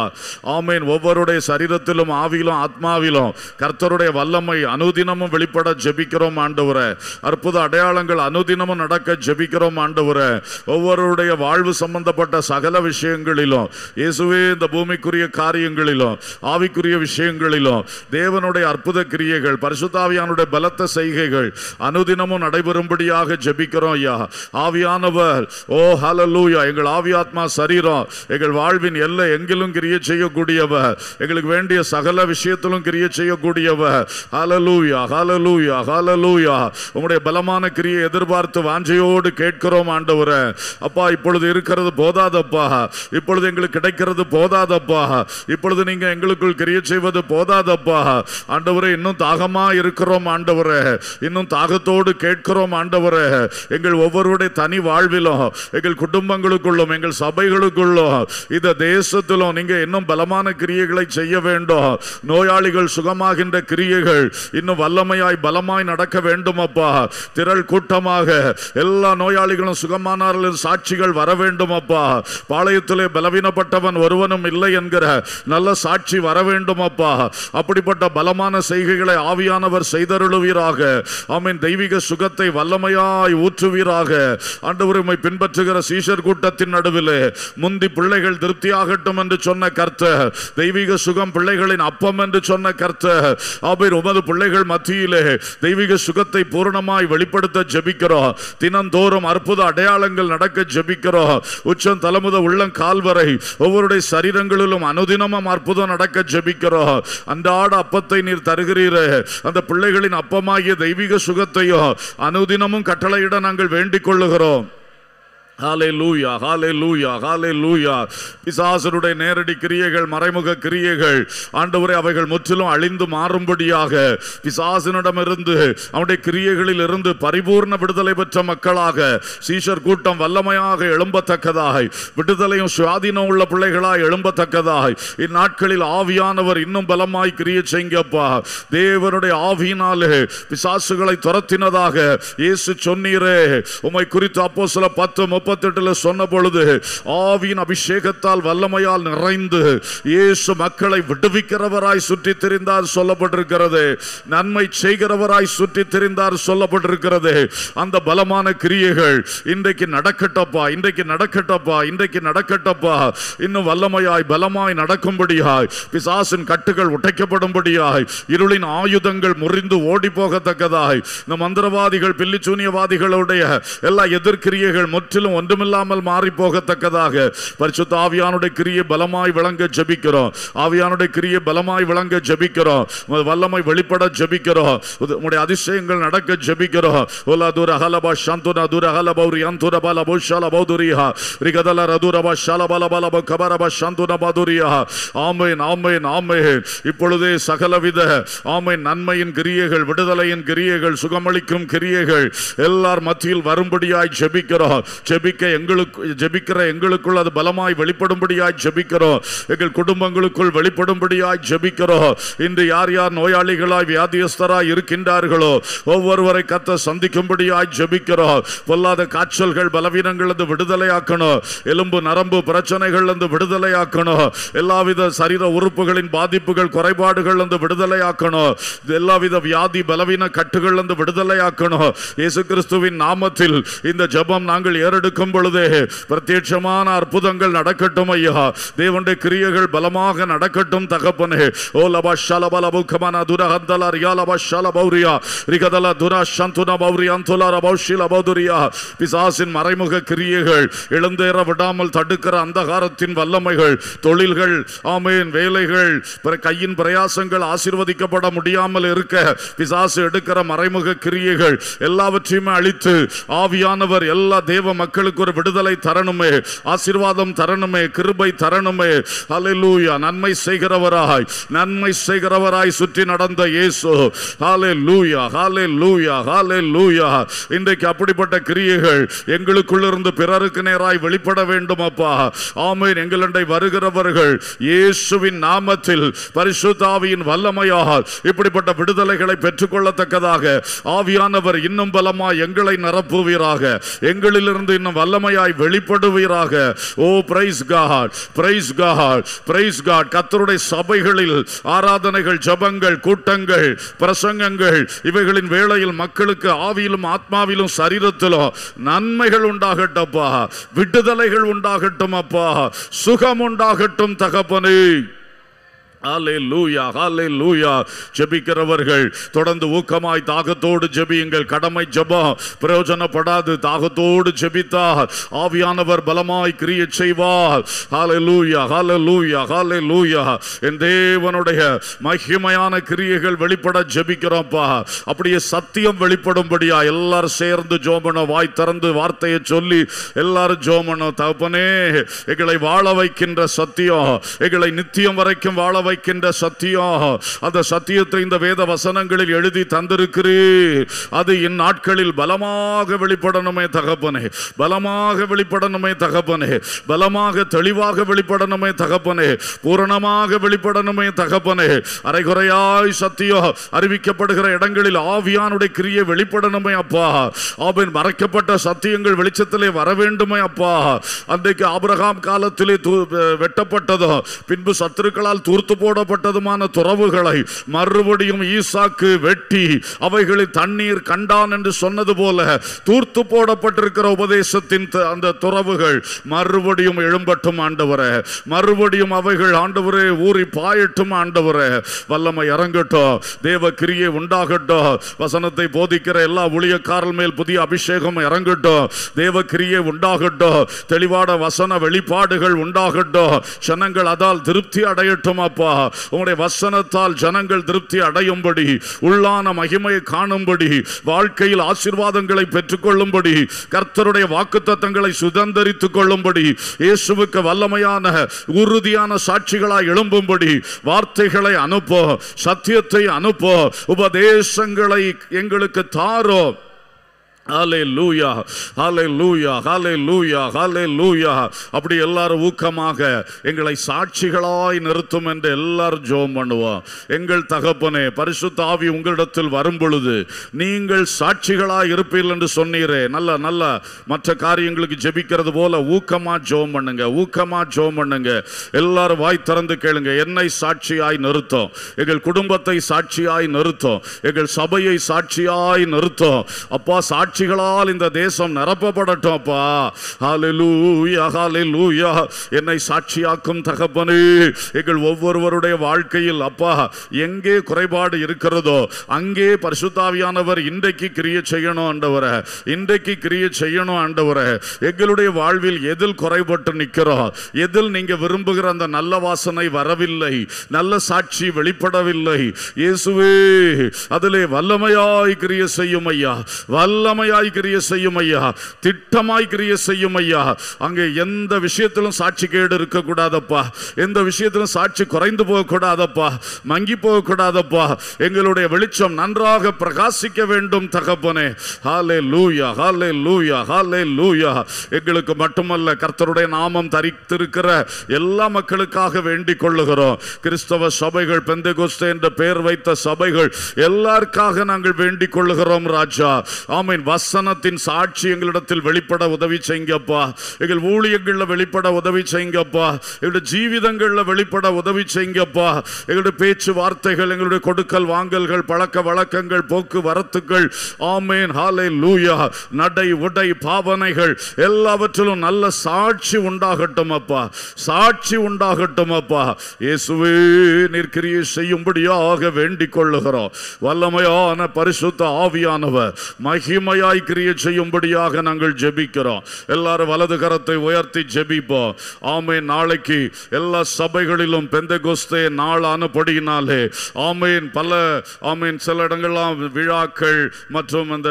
Speaker 1: ஆமேன் ஒவ்வொருடைய சரீரத்திலும் ஆவியிலும் ஆத்மாவிலும் கர்த்தருடைய வல்லமை அனுதினமும் வெளிப்பட ஜெபிக்கிறோம் ஆண்டவரே அற்புத அடையாளங்கள் அனுதினமும் நடக்க ஜெபிக்கிறோம் ஆண்டவரே ஒவ்வொருடைய வாழ்வு சம்பந்தப்பட்ட சகல விஷயங்களிலும் இயேசுவே இந்த பூமிக்குரிய காரியங்களிலும் ஆவிக்குரிய விஷயங்களிலும் தேவனுடைய அற்புத கிரியைகள் பரிசுத்தாவியானுடைய பலத்த செய்கைகள் அனுதினமும் நடைபெறும்படியாக ஜெபிக்கிறோம் ஐயா ஆவியானவர் ஓ ஹலலூயா எங்கள் ஆவியாத்மா சரீரம் எங்கள் வாழ்வின் எல்லை எங்கிலும் கிரிய செய்யக்கூடியவர் எங்களுக்கு வேண்டிய சகல விஷயத்திலும் கிரிய செய்யக்கூடியவர் ஹலலூயா ஹலலூயா ஹலலூயா உங்களுடைய பலமான கிரியை எதிர்பார்த்து வாஞ்சையோடு கேட்கிறோம் ஆண்டவரை அப்பா இப்பொழுது இருக்கிறது போதாதப்பா இப்பொழுது எங்களுக்கு கிடைக்கிறது போதாதப்பா இப்பொழுது நீங்க எங்களுக்குள் கிரிய செய்வது போதாதப்பா ஆண்டவரே இன்னும் தாகமா இருக்கிறோம் ஆண்டவரே இன்னும் தாகத்தோடு கேட்கிறோம் ஆண்டவரே எங்கள் ஒவ்வொருடைய தனி வாழ்விலும் எங்கள் குடும்பங்களுக்குள்ளும் எங்கள் சபைகளுக்குள்ளும் இந்த தேசத்திலும் நீங்க இன்னும் பலமான கிரியைகளை செய்ய வேண்டும் நோயாளிகள் சுகமாகின்ற கிரியைகள் இன்னும் வல்லமையாய் பலமாய் நடக்க வேண்டும் அப்பா திரள் கூட்டமாக எல்லா நோயாளிகளும் சுகமானார்கள் பாளையத்தில் சாட்சிகள் வர வேண்டும் அப்பா பாளையத்திலே பலவீனப்பட்டவன் ஒருவனும் இல்லை என்கிற நல்ல சாட்சி வர வேண்டும் அப்பா அப்படிப்பட்ட பலமான செய்கைகளை ஆவியானவர் செய்தருளுவீராக அவன் தெய்வீக சுகத்தை வல்லமையாய் ஊற்றுவீராக அன்று உரிமை பின்பற்றுகிற சீசர் கூட்டத்தின் நடுவில் முந்தி பிள்ளைகள் திருப்தியாகட்டும் என்று சொன்ன கர்த்த தெய்வீக சுகம் பிள்ளைகளின் அப்பம் என்று சொன்ன கர்த்த அவர் உமது பிள்ளைகள் மத்தியிலே தெய்வீக சுகத்தை பூரணமாய் வெளிப்படுத்த ஜபிக்கிறோம் தினந்தோறும் அற்புத அடையாளங்கள் நாங்கள் நடக்க ஜபிக்கிறோம் உச்சம் தலைமுத உள்ளம் கால் வரை ஒவ்வொருடைய சரீரங்களிலும் அனுதினமும் அற்புதம் நடக்க ஜபிக்கிறோம் அந்த அப்பத்தை நீர் தருகிறீரே அந்த பிள்ளைகளின் அப்பமாகிய தெய்வீக சுகத்தையும் அனுதினமும் கட்டளையிட நாங்கள் வேண்டிக் கொள்ளுகிறோம் ஹாலே லூயா ஹாலே லூயா ஹாலே லூயா நேரடி கிரியைகள் மறைமுக கிரியைகள் ஆண்டவரை அவைகள் முற்றிலும் அழிந்து மாறும்படியாக பிசாசனிடமிருந்து அவனுடைய கிரியைகளில் இருந்து பரிபூர்ண விடுதலை பெற்ற மக்களாக சீஷர் கூட்டம் வல்லமையாக எழும்பத்தக்கதாக விடுதலையும் சுவாதீனம் உள்ள பிள்ளைகளாக எழும்பத்தக்கதாக இந்நாட்களில் ஆவியானவர் இன்னும் பலமாய் கிரிய செய்யப்பா தேவனுடைய ஆவியினாலே பிசாசுகளை துரத்தினதாக இயேசு சொன்னீரே உமை குறித்து அப்போ சில பத்து முப்பத்தெட்டுல சொன்ன பொழுது ஆவியின் அபிஷேகத்தால் வல்லமையால் நிறைந்து இயேசு மக்களை விடுவிக்கிறவராய் சுற்றி திரிந்தார் சொல்லப்பட்டிருக்கிறது நன்மை செய்கிறவராய் சுற்றி திரிந்தார் சொல்லப்பட்டிருக்கிறது அந்த பலமான கிரியைகள் இன்றைக்கு நடக்கட்டப்பா இன்றைக்கு நடக்கட்டப்பா இன்றைக்கு நடக்கட்டப்பா இன்னும் வல்லமையாய் பலமாய் நடக்கும்படியாய் பிசாசின் கட்டுகள் உடைக்கப்படும்படியாய் இருளின் ஆயுதங்கள் முறிந்து ஓடி போகத்தக்கதாய் இந்த மந்திரவாதிகள் பில்லிச்சூனியவாதிகளுடைய எல்லா எதிர்கிரியைகள் முற்றிலும் ஒன்றுமில்லாமல் மாறி போகத்தக்கதாக பரிசுத்த ஆவியானுடைய கிரியை பலமாய் விளங்க ஜபிக்கிறோம் ஆவியானுடைய கிரியை பலமாய் விளங்க ஜபிக்கிறோம் வல்லமை வெளிப்பட ஜபிக்கிறோம் உங்களுடைய அதிசயங்கள் நடக்க ஜபிக்கிறோம் ஓலா தூர ஹலபா சாந்துனா தூர ஹலபா ஒரு யந்துர பால போஷால பௌதுரியா ரிகதல ரதுரபா ஷாலபால பாலபா கபரபா சாந்துனா பாதுரியா ஆமையின் ஆமையின் ஆமையின் இப்பொழுதே சகலவித ஆமை நன்மையின் கிரியைகள் விடுதலையின் கிரியைகள் சுகமளிக்கும் கிரியைகள் எல்லார் மத்தியில் வரும்படியாய் ஜபிக்கிறோம் ஜெபி ஜபிக்க எங்களுக்கு ஜபிக்கிற எங்களுக்குள் அது பலமாய் வெளிப்படும்படியாய் ஜபிக்கிறோம் எங்கள் குடும்பங்களுக்குள் வெளிப்படும்படியாய் ஜபிக்கிறோம் இன்று யார் யார் நோயாளிகளாய் வியாதியஸ்தராய் இருக்கின்றார்களோ ஒவ்வொருவரை கத்த சந்திக்கும்படியாய் ஜபிக்கிறோம் பொல்லாத காய்ச்சல்கள் பலவீனங்கள் இருந்து விடுதலையாக்கணும் எலும்பு நரம்பு பிரச்சனைகள் இருந்து விடுதலையாக்கணும் எல்லாவித சரீர உறுப்புகளின் பாதிப்புகள் குறைபாடுகள் இருந்து விடுதலையாக்கணும் எல்லாவித வியாதி பலவீன கட்டுகள் இருந்து விடுதலையாக்கணும் இயேசு கிறிஸ்துவின் நாமத்தில் இந்த ஜபம் நாங்கள் ஏறெடுக்க இருக்கும் பொழுது பிரத்யட்சமான அற்புதங்கள் நடக்கட்டும் ஐயா தேவனுடைய கிரியைகள் பலமாக நடக்கட்டும் தகப்பனே ஓ துரஹந்தல பௌரியா ரிகதல பௌதுரியா பிசாசின் மறைமுக கிரியைகள் எழுந்தேற விடாமல் தடுக்கிற அந்தகாரத்தின் வல்லமைகள் தொழில்கள் ஆமேன் வேலைகள் கையின் பிரயாசங்கள் ஆசிர்வதிக்கப்பட முடியாமல் இருக்க பிசாசு எடுக்கிற மறைமுக கிரியைகள் எல்லாவற்றையுமே அழித்து ஆவியானவர் எல்லா தேவ மக்கள் எங்களுக்கு ஒரு விடுதலை தரணுமே ஆசீர்வாதம் தரணுமே கிருபை தரணுமே அலையூயா நன்மை செய்கிறவராய் நன்மை செய்கிறவராய் சுற்றி நடந்த இயேசு ஹாலே லூயா ஹாலே லூயா ஹாலே லூயா இன்றைக்கு அப்படிப்பட்ட கிரியைகள் எங்களுக்குள்ளிருந்து பிறருக்கு நேராய் வெளிப்பட வேண்டும் அப்பா ஆமேன் எங்களுடைய வருகிறவர்கள் இயேசுவின் நாமத்தில் பரிசுத்தாவியின் வல்லமையாக இப்படிப்பட்ட விடுதலைகளை பெற்றுக்கொள்ளத்தக்கதாக ஆவியானவர் இன்னும் பலமா எங்களை நிரப்புவீராக எங்களிலிருந்து இன்னும் வல்லமையாய் வெளிப்படுவீராக ஓ praise God praise God praise God கத்தருடைய சபைகளில் ஆராதனைகள் ஜபங்கள் கூட்டங்கள் பிரசங்கங்கள் இவைகளின் வேளையில் மக்களுக்கு ஆவியிலும் ஆத்மாவிலும் சரீரத்திலும் நன்மைகள் உண்டாகட்டப்பா விடுதலைகள் உண்டாகட்டும் அப்பா சுகம் உண்டாகட்டும் தகப்பனே லூயா ஜபிக்கிறவர்கள் தொடர்ந்து ஊக்கமாய் தாகத்தோடு ஜபியுங்கள் கடமை ஜபம் பிரயோஜனப்படாது தாகத்தோடு ஜபித்தார் ஆவியானவர் பலமாய் கிரிய செய்வார் என் தேவனுடைய மகிமையான கிரியைகள் வெளிப்பட ஜபிக்கிறோம்ப்பா அப்படியே சத்தியம் வெளிப்படும்படியா எல்லாரும் சேர்ந்து ஜோமன வாய் திறந்து வார்த்தையை சொல்லி எல்லாரும் ஜோமனோ தகப்பனே எங்களை வாழ வைக்கின்ற சத்தியம் எங்களை நித்தியம் வரைக்கும் வாழ வைக்கின்ற சத்தியம் அந்த சத்தியத்தை இந்த வேத வசனங்களில் எழுதி தந்திருக்கிறீர் அது இந்நாட்களில் பலமாக வெளிப்படணுமே தகப்பனே பலமாக வெளிப்படணுமே தகப்பனே பலமாக தெளிவாக வெளிப்படணுமே தகப்பனே பூரணமாக வெளிப்படணுமே தகப்பனே அரைகுறையாய் சத்தியம் அறிவிக்கப்படுகிற இடங்களில் ஆவியானுடைய கிரியை வெளிப்படணுமே அப்பா ஆபின் மறைக்கப்பட்ட சத்தியங்கள் வெளிச்சத்திலே வர வேண்டுமே அப்பா அன்றைக்கு ஆபிரகாம் காலத்திலே வெட்டப்பட்டதும் பின்பு சத்துருக்களால் தூர்த்து போடப்பட்டதுமான துறவுகளை மறுபடியும் ஈசாக்கு வெட்டி தண்ணீர் கண்டான் என்று சொன்னது போல தூர்த்து போடப்பட்டிருக்கிற உபதேசத்தின் அந்த துறவுகள் மறுபடியும் எழும்பட்டும் ஆண்டவரே மறுபடியும் அவைகள் ஆண்டவரே ஊறி பாயட்டும் வல்லமை இறங்கட்டும் தேவ கிரியை உண்டாகட்டும் வசனத்தை போதிக்கிற எல்லா ஊழியக்காரல் மேல் புதிய அபிஷேகம் இறங்கட்டும் தேவ கிரியை உண்டாகட்டும் தெளிவான வசன வெளிப்பாடுகள் உண்டாகட்டும் ஜனங்கள் அதால் திருப்தி அடையட்டும் அப்போ அப்பா உங்களுடைய வசனத்தால் ஜனங்கள் திருப்தி அடையும்படி உள்ளான மகிமையை காணும்படி வாழ்க்கையில் ஆசிர்வாதங்களை பெற்றுக்கொள்ளும்படி கர்த்தருடைய வாக்குத்தத்தங்களை சுதந்திரித்துக் கொள்ளும்படி இயேசுவுக்கு வல்லமையான உறுதியான சாட்சிகளாய் எழும்பும்படி வார்த்தைகளை அனுப்போ சத்தியத்தை அனுப்போ உபதேசங்களை எங்களுக்கு தாரோ ஹாலே லூயா ஹாலே லூயா அப்படி எல்லாரும் ஊக்கமாக எங்களை சாட்சிகளாய் நிறுத்தும் என்று எல்லாரும் ஜோம் பண்ணுவோம் எங்கள் தகப்பனே பரிசுத்த ஆவி உங்களிடத்தில் வரும் பொழுது நீங்கள் சாட்சிகளாய் இருப்பீர்கள் என்று சொன்னீரே நல்ல நல்ல மற்ற காரியங்களுக்கு ஜெபிக்கிறது போல ஊக்கமாக ஜோம் பண்ணுங்க ஊக்கமாக ஜோம் பண்ணுங்க எல்லாரும் வாய் திறந்து கேளுங்க என்னை சாட்சியாய் நிறுத்தும் எங்கள் குடும்பத்தை சாட்சியாய் நிறுத்தும் எங்கள் சபையை சாட்சியாய் நிறுத்தும் அப்பா சாட்சி சாட்சிகளால் இந்த தேசம் நிரப்பப்படட்டும் அப்பா ஹாலெலூயா என்னை சாட்சியாக்கும் தகப்பனே எங்கள் ஒவ்வொருவருடைய வாழ்க்கையில் அப்பா எங்கே குறைபாடு இருக்கிறதோ அங்கே பரிசுத்தாவியானவர் இன்றைக்கு கிரிய செய்யணும் ஆண்டவர இன்றைக்கு கிரிய செய்யணும் ஆண்டவர எங்களுடைய வாழ்வில் எதில் குறைபட்டு நிற்கிறோம் எதில் நீங்க விரும்புகிற அந்த நல்ல வாசனை வரவில்லை நல்ல சாட்சி வெளிப்படவில்லை இயேசுவே அதிலே வல்லமையாய் கிரிய செய்யும் ஐயா வல்லமை திட்டமையாய் கிரிய செய்யும் ஐயா திட்டமாய் கிரிய செய்யும் ஐயா அங்கே எந்த விஷயத்திலும் சாட்சி கேடு இருக்கக்கூடாதப்பா எந்த விஷயத்திலும் சாட்சி குறைந்து போகக்கூடாதப்பா மங்கி போகக்கூடாதப்பா எங்களுடைய வெளிச்சம் நன்றாக பிரகாசிக்க வேண்டும் தகப்பனே ஹாலே லூயா ஹாலே லூயா ஹாலே லூயா எங்களுக்கு மட்டுமல்ல கர்த்தருடைய நாமம் தரித்திருக்கிற எல்லா மக்களுக்காக வேண்டிக் கொள்ளுகிறோம் கிறிஸ்தவ சபைகள் பெந்தகோஸ்தே என்ற பெயர் வைத்த சபைகள் எல்லாருக்காக நாங்கள் வேண்டிக் கொள்ளுகிறோம் ராஜா ஆமீன் வசனத்தின் சாட்சி எங்களிடத்தில் வெளிப்பட உதவி செய்யுங்கப்பா எங்கள் ஊழியங்களில் வெளிப்பட உதவி செய்யுங்கப்பா எங்களுடைய ஜீவிதங்களில் வெளிப்பட உதவி செய்யுங்கப்பா எங்களுடைய பேச்சு வார்த்தைகள் எங்களுடைய கொடுக்கல் வாங்கல்கள் பழக்க வழக்கங்கள் போக்குவரத்துகள் ஆமேன் ஹாலே லூயா நடை உடை பாவனைகள் எல்லாவற்றிலும் நல்ல சாட்சி உண்டாகட்டும் அப்பா சாட்சி உண்டாகட்டும் அப்பா இயேசுவே நிற்கிரியை செய்யும்படியாக வேண்டிக் கொள்ளுகிறோம் வல்லமையான பரிசுத்த ஆவியானவர் மகிமையா மிகுதியாய் கிரிய செய்யும்படியாக நாங்கள் ஜெபிக்கிறோம் எல்லாரும் வலது கரத்தை உயர்த்தி ஜெபிப்போம் ஆமே நாளைக்கு எல்லா சபைகளிலும் பெந்த கோஸ்தே நாளானபடியினாலே ஆமையின் பல ஆமையின் சில இடங்கள்லாம் விழாக்கள் மற்றும் அந்த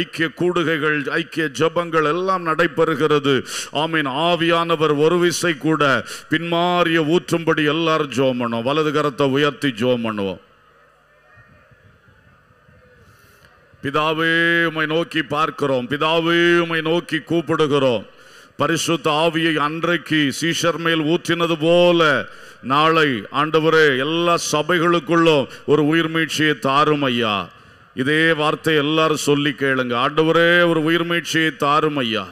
Speaker 1: ஐக்கிய கூடுகைகள் ஐக்கிய ஜபங்கள் எல்லாம் நடைபெறுகிறது ஆமீன் ஆவியானவர் ஒரு விசை கூட பின்மாறிய ஊற்றும்படி எல்லாரும் ஜோம் பண்ணுவோம் வலது கரத்தை உயர்த்தி ஜோம் பண்ணுவோம் பிதாவே உமை நோக்கி பார்க்கிறோம் பிதாவே உமை நோக்கி கூப்பிடுகிறோம் பரிசுத்த ஆவியை அன்றைக்கு சீஷர் மேல் ஊற்றினது போல நாளை ஆண்டவரே எல்லா சபைகளுக்குள்ளும் ஒரு உயிர் மீட்சியை தாரும் ஐயா இதே வார்த்தை எல்லாரும் சொல்லி கேளுங்க ஆண்டவரே ஒரு உயிர் மீட்சியை தாரும் ஐயா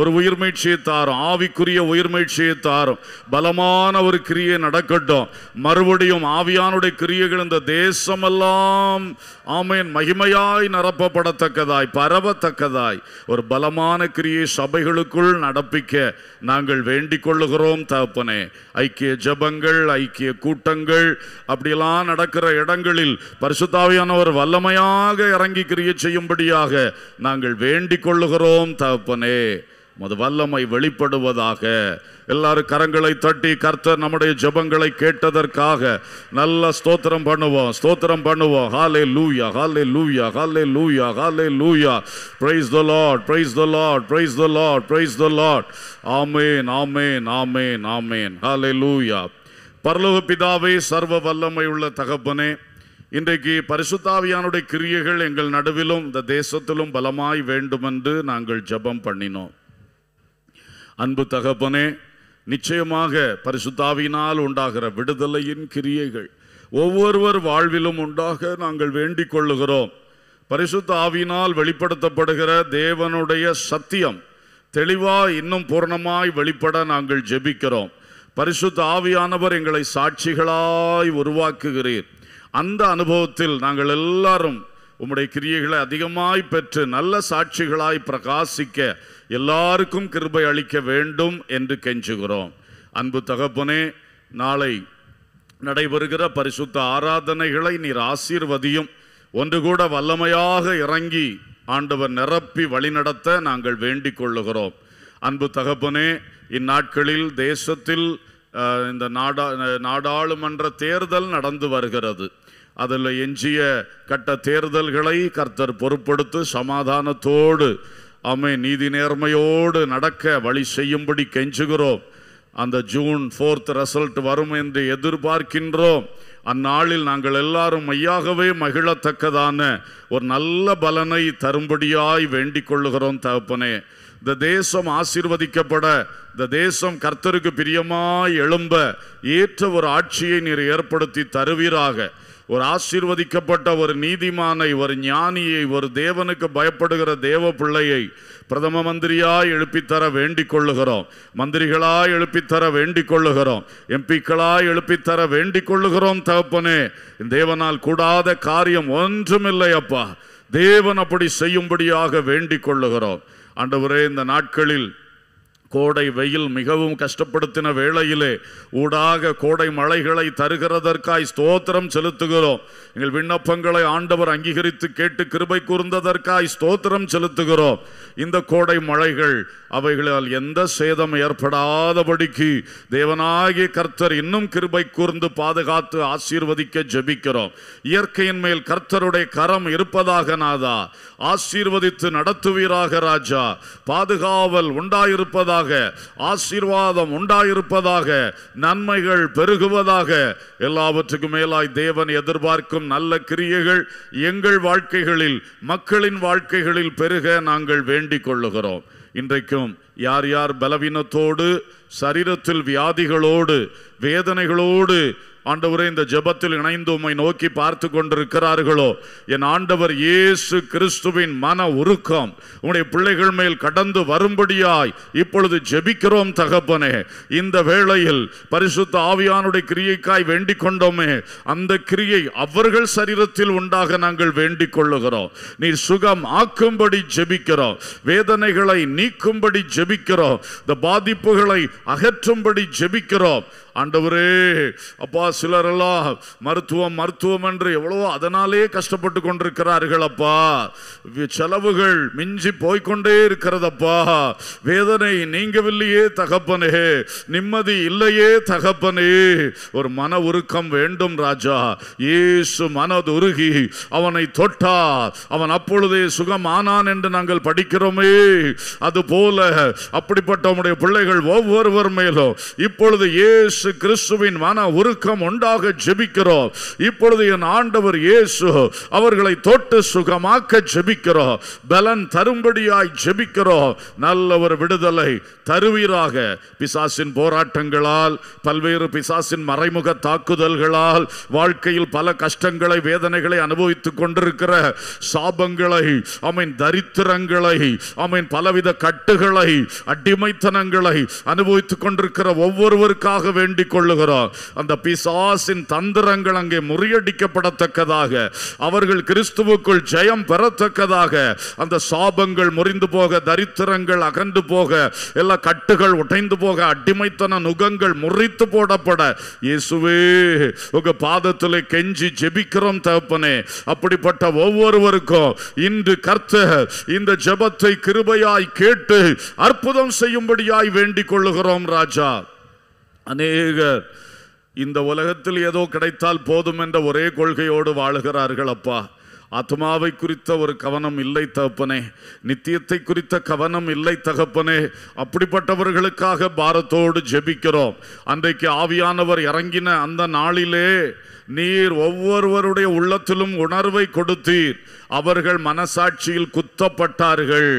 Speaker 1: ஒரு உயிர்மீழ்ச்சியை தாரும் ஆவிக்குரிய உயிர்மீழ்ச்சியை தாரும் பலமான ஒரு கிரியை நடக்கட்டும் மறுபடியும் ஆவியானுடைய கிரியைகள் இந்த தேசமெல்லாம் ஆமேன் மகிமையாய் நிரப்பப்படத்தக்கதாய் பரவத்தக்கதாய் ஒரு பலமான கிரியை சபைகளுக்குள் நடப்பிக்க நாங்கள் வேண்டிக் கொள்ளுகிறோம் தகப்பனே ஐக்கிய ஜபங்கள் ஐக்கிய கூட்டங்கள் அப்படிலாம் நடக்கிற இடங்களில் பரிசுத்தாவியானவர் வல்லமையாக இறங்கி கிரியை செய்யும்படியாக நாங்கள் வேண்டிக் கொள்ளுகிறோம் தகப்பனே மது வல்லமை வெளிப்படுவதாக எல்லாரும் கரங்களை தட்டி கர்த்தர் நம்முடைய ஜபங்களை கேட்டதற்காக நல்ல ஸ்தோத்திரம் பண்ணுவோம் ஸ்தோத்திரம் பண்ணுவோம் ஹாலே hallelujah hallelujah hallelujah hallelujah praise the Lord praise the Lord praise the Lord praise the Lord ஆமேன் ஆமேன் ஆமேன் ஆமேன் ஹாலே லூயா பரலோக பிதாவே சர்வ வல்லமை உள்ள தகப்பனே இன்றைக்கு பரிசுத்தாவியானுடைய கிரியைகள் எங்கள் நடுவிலும் இந்த தேசத்திலும் பலமாய் வேண்டுமென்று நாங்கள் ஜபம் பண்ணினோம் அன்பு தகப்பனே நிச்சயமாக பரிசுத்தாவினால் உண்டாகிற விடுதலையின் கிரியைகள் ஒவ்வொருவர் வாழ்விலும் உண்டாக நாங்கள் வேண்டிக் கொள்ளுகிறோம் பரிசுத்தாவினால் ஆவினால் வெளிப்படுத்தப்படுகிற தேவனுடைய சத்தியம் தெளிவாக இன்னும் பூர்ணமாய் வெளிப்பட நாங்கள் ஜெபிக்கிறோம் பரிசுத்த ஆவியானவர் எங்களை சாட்சிகளாய் உருவாக்குகிறீர் அந்த அனுபவத்தில் நாங்கள் எல்லாரும் உம்முடைய கிரியைகளை அதிகமாய் பெற்று நல்ல சாட்சிகளாய் பிரகாசிக்க எல்லாருக்கும் கிருபை அளிக்க வேண்டும் என்று கெஞ்சுகிறோம் அன்பு தகப்பனே நாளை நடைபெறுகிற பரிசுத்த ஆராதனைகளை நீர் ஆசீர்வதியும் ஒன்று கூட வல்லமையாக இறங்கி ஆண்டவர் நிரப்பி வழிநடத்த நாங்கள் வேண்டிக் கொள்ளுகிறோம் அன்பு தகப்பனே இந்நாட்களில் தேசத்தில் இந்த நாடா நாடாளுமன்ற தேர்தல் நடந்து வருகிறது அதில் எஞ்சிய கட்ட தேர்தல்களை கர்த்தர் பொறுப்படுத்து சமாதானத்தோடு அமை நீதி நேர்மையோடு நடக்க வழி செய்யும்படி கெஞ்சுகிறோம் அந்த ஜூன் ஃபோர்த் ரிசல்ட் வரும் என்று எதிர்பார்க்கின்றோம் அந்நாளில் நாங்கள் எல்லாரும் மையாகவே மகிழத்தக்கதான ஒரு நல்ல பலனை தரும்படியாய் வேண்டிக் கொள்ளுகிறோம் தகப்பனே இந்த தேசம் ஆசீர்வதிக்கப்பட இந்த தேசம் கர்த்தருக்கு பிரியமாய் எழும்ப ஏற்ற ஒரு ஆட்சியை நீர் ஏற்படுத்தி தருவீராக ஒரு ஆசீர்வதிக்கப்பட்ட ஒரு நீதிமானை ஒரு ஞானியை ஒரு தேவனுக்கு பயப்படுகிற தேவ பிள்ளையை பிரதம மந்திரியாய் எழுப்பித்தர வேண்டிக் கொள்ளுகிறோம் மந்திரிகளாய் எழுப்பித்தர வேண்டிக் கொள்ளுகிறோம் எம்பிக்களாய் எழுப்பித்தர வேண்டிக் கொள்ளுகிறோம் தகப்பனே தேவனால் கூடாத காரியம் ஒன்றுமில்லை அப்பா தேவன் அப்படி செய்யும்படியாக வேண்டிக் கொள்ளுகிறோம் ஆண்டவரே இந்த நாட்களில் கோடை வெயில் மிகவும் கஷ்டப்படுத்தின வேளையிலே ஊடாக கோடை மழைகளை தருகிறதற்காய் ஸ்தோத்திரம் செலுத்துகிறோம் எங்கள் விண்ணப்பங்களை ஆண்டவர் அங்கீகரித்து கேட்டு கிருபை கூர்ந்ததற்காய் ஸ்தோத்திரம் செலுத்துகிறோம் இந்த கோடை மழைகள் அவைகளால் எந்த சேதம் ஏற்படாதபடிக்கு தேவனாகிய கர்த்தர் இன்னும் கிருபை கூர்ந்து பாதுகாத்து ஆசீர்வதிக்க ஜபிக்கிறோம் இயற்கையின் மேல் கர்த்தருடைய கரம் இருப்பதாக நாதா ஆசீர்வதித்து நடத்துவீராக ராஜா பாதுகாவல் உண்டாயிருப்பதாக உண்டாயிருப்பதாக ஆசீர்வாதம் உண்டாயிருப்பதாக நன்மைகள் பெருகுவதாக எல்லாவற்றுக்கும் மேலாய் தேவன் எதிர்பார்க்கும் நல்ல கிரியைகள் எங்கள் வாழ்க்கைகளில் மக்களின் வாழ்க்கைகளில் பெருக நாங்கள் வேண்டிக் கொள்ளுகிறோம் இன்றைக்கும் யார் யார் பலவீனத்தோடு சரீரத்தில் வியாதிகளோடு வேதனைகளோடு ஆண்டவரே இந்த ஜபத்தில் இணைந்து உண்மை நோக்கி பார்த்து கொண்டிருக்கிறார்களோ என் ஆண்டவர் இயேசு கிறிஸ்துவின் மன உருக்கம் உன்னுடைய பிள்ளைகள் மேல் கடந்து வரும்படியாய் இப்பொழுது ஜெபிக்கிறோம் தகப்பனே இந்த வேளையில் பரிசுத்த ஆவியானுடைய கிரியைக்காய் வேண்டிக் கொண்டோமே அந்த கிரியை அவர்கள் சரீரத்தில் உண்டாக நாங்கள் வேண்டிக் கொள்ளுகிறோம் நீ சுகம் ஆக்கும்படி ஜெபிக்கிறோம் வேதனைகளை நீக்கும்படி ஜபிக்கிறோம் இந்த பாதிப்புகளை அகற்றும்படி ஜெபிக்கிறோம் ஆண்டவரே அப்பா எல்லாம் மருத்துவம் மருத்துவம் என்று எவ்வளவோ அதனாலே கஷ்டப்பட்டு கொண்டிருக்கிறார்கள் அப்பா செலவுகள் மிஞ்சி போய்கொண்டே இருக்கிறதப்பா வேதனை நீங்கவில்லையே தகப்பனே நிம்மதி இல்லையே தகப்பனே ஒரு மன உருக்கம் வேண்டும் ராஜா ஏசு மனது உருகி அவனை தொட்டா அவன் அப்பொழுதே சுகமானான் என்று நாங்கள் படிக்கிறோமே அது போல பிள்ளைகள் ஒவ்வொருவர் மேலும் இப்பொழுது ஏசு இயேசு கிறிஸ்துவின் மன உருக்கம் உண்டாக ஜெபிக்கிறோம் இப்பொழுது என் ஆண்டவர் இயேசு அவர்களை தொட்டு சுகமாக்க ஜெபிக்கிறோம் பலன் தரும்படியாய் ஜெபிக்கிறோம் நல்ல ஒரு விடுதலை தருவீராக பிசாசின் போராட்டங்களால் பல்வேறு பிசாசின் மறைமுக தாக்குதல்களால் வாழ்க்கையில் பல கஷ்டங்களை வேதனைகளை அனுபவித்துக் கொண்டிருக்கிற சாபங்களை அமைன் தரித்திரங்களை அமைன் பலவித கட்டுகளை அடிமைத்தனங்களை அனுபவித்துக் கொண்டிருக்கிற ஒவ்வொருவருக்காக வேண்டும் வேண்டிக் கொள்ளுகிறோம் அந்த பிசாசின் தந்திரங்கள் அங்கே முறியடிக்கப்படத்தக்கதாக அவர்கள் கிறிஸ்துவுக்குள் ஜெயம் பெறத்தக்கதாக அந்த சாபங்கள் முறிந்து போக தரித்திரங்கள் அகன்று போக எல்லா கட்டுகள் உடைந்து போக அடிமைத்தன நுகங்கள் முறித்து போடப்பட இயேசுவே உங்க பாதத்தில் கெஞ்சி ஜெபிக்கிறோம் தகப்பனே அப்படிப்பட்ட ஒவ்வொருவருக்கும் இன்று கர்த்த இந்த ஜெபத்தை கிருபையாய் கேட்டு அற்புதம் செய்யும்படியாய் வேண்டிக் கொள்ளுகிறோம் ராஜா அநேகர் இந்த உலகத்தில் ஏதோ கிடைத்தால் போதும் என்ற ஒரே கொள்கையோடு வாழுகிறார்கள் அப்பா ஆத்மாவை குறித்த ஒரு கவனம் இல்லை தகப்பனே நித்தியத்தை குறித்த கவனம் இல்லை தகப்பனே அப்படிப்பட்டவர்களுக்காக பாரத்தோடு ஜெபிக்கிறோம் அன்றைக்கு ஆவியானவர் இறங்கின அந்த நாளிலே நீர் ஒவ்வொருவருடைய உள்ளத்திலும் உணர்வை கொடுத்தீர் அவர்கள் மனசாட்சியில் குத்தப்பட்டார்கள்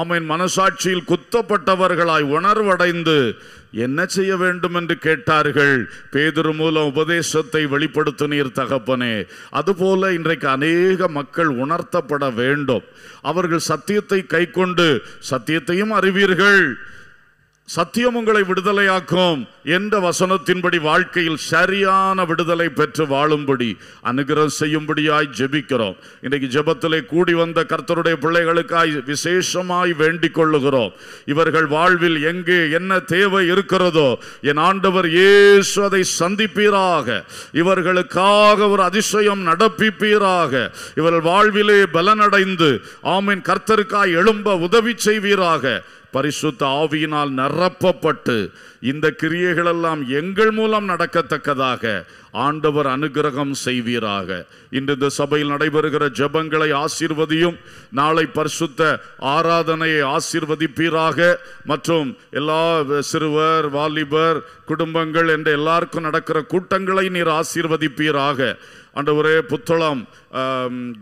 Speaker 1: அவன் மனசாட்சியில் குத்தப்பட்டவர்களாய் உணர்வடைந்து என்ன செய்ய வேண்டும் என்று கேட்டார்கள் பேதர் மூலம் உபதேசத்தை வெளிப்படுத்தினீர் தகப்பனே அதுபோல இன்றைக்கு அநேக மக்கள் உணர்த்தப்பட வேண்டும் அவர்கள் சத்தியத்தை கை கொண்டு சத்தியத்தையும் அறிவீர்கள் சத்தியம் உங்களை விடுதலையாக்கும் என்ற வசனத்தின்படி வாழ்க்கையில் சரியான விடுதலை பெற்று வாழும்படி அனுகிரகம் செய்யும்படியாய் ஜெபிக்கிறோம் இன்னைக்கு ஜெபத்திலே கூடி வந்த கர்த்தருடைய பிள்ளைகளுக்காய் விசேஷமாய் வேண்டிக் கொள்ளுகிறோம் இவர்கள் வாழ்வில் எங்கே என்ன தேவை இருக்கிறதோ என் ஆண்டவர் இயேசு அதை சந்திப்பீராக இவர்களுக்காக ஒரு அதிசயம் நடப்பிப்பீராக இவர்கள் வாழ்விலே பலனடைந்து ஆமின் கர்த்தருக்காய் எழும்ப உதவி செய்வீராக பரிசுத்த ஆவியினால் நிரப்பப்பட்டு இந்த கிரியைகளெல்லாம் எங்கள் மூலம் நடக்கத்தக்கதாக ஆண்டவர் அனுகிரகம் செய்வீராக இன்று இந்த சபையில் நடைபெறுகிற ஜபங்களை ஆசீர்வதியும் நாளை பரிசுத்த ஆராதனையை ஆசீர்வதிப்பீராக மற்றும் எல்லா சிறுவர் வாலிபர் குடும்பங்கள் என்ற எல்லாருக்கும் நடக்கிற கூட்டங்களை நீர் ஆசீர்வதிப்பீராக அந்த ஒரே புத்தளம்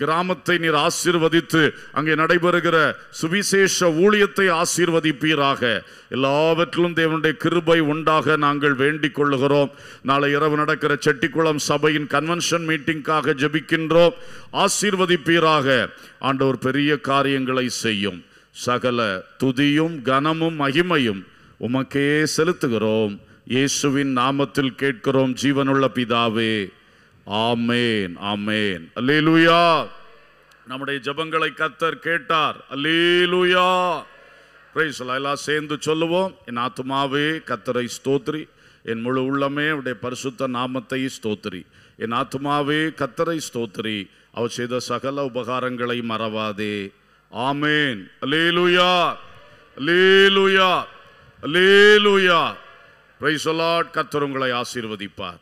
Speaker 1: கிராமத்தை நீர் ஆசீர்வதித்து அங்கே நடைபெறுகிற சுவிசேஷ ஊழியத்தை ஆசீர்வதிப்பீராக எல்லாவற்றிலும் தேவனுடைய கிருப கிருபை உண்டாக நாங்கள் வேண்டிக் கொள்ளுகிறோம் நாளை இரவு நடக்கிற செட்டிக்குளம் சபையின் கன்வென்ஷன் மீட்டிங்காக ஜபிக்கின்றோம் ஆசீர்வதிப்பீராக ஆண்டவர் பெரிய காரியங்களை செய்யும் சகல துதியும் கனமும் மகிமையும் உமக்கே செலுத்துகிறோம் இயேசுவின் நாமத்தில் கேட்கிறோம் ஜீவனுள்ள பிதாவே ஆமேன் ஆமேன் அல்லேலூயா நம்முடைய ஜபங்களை கத்தர் கேட்டார் அல்லேலூயா பிரைஸ்லா எல்லாம் சேர்ந்து சொல்லுவோம் என் ஆத்மாவே கத்தரை ஸ்தோத்ரி என் முழு உள்ளமே உடைய பரிசுத்த நாமத்தை ஸ்தோத்ரி என் ஆத்மாவே கத்தரை ஸ்தோத்ரி அவர் செய்த சகல உபகாரங்களை மறவாதே ஆமேன் லேலுயா லேலுயா லேலுயா பிரைசலாட் கத்தர் உங்களை ஆசீர்வதிப்பார்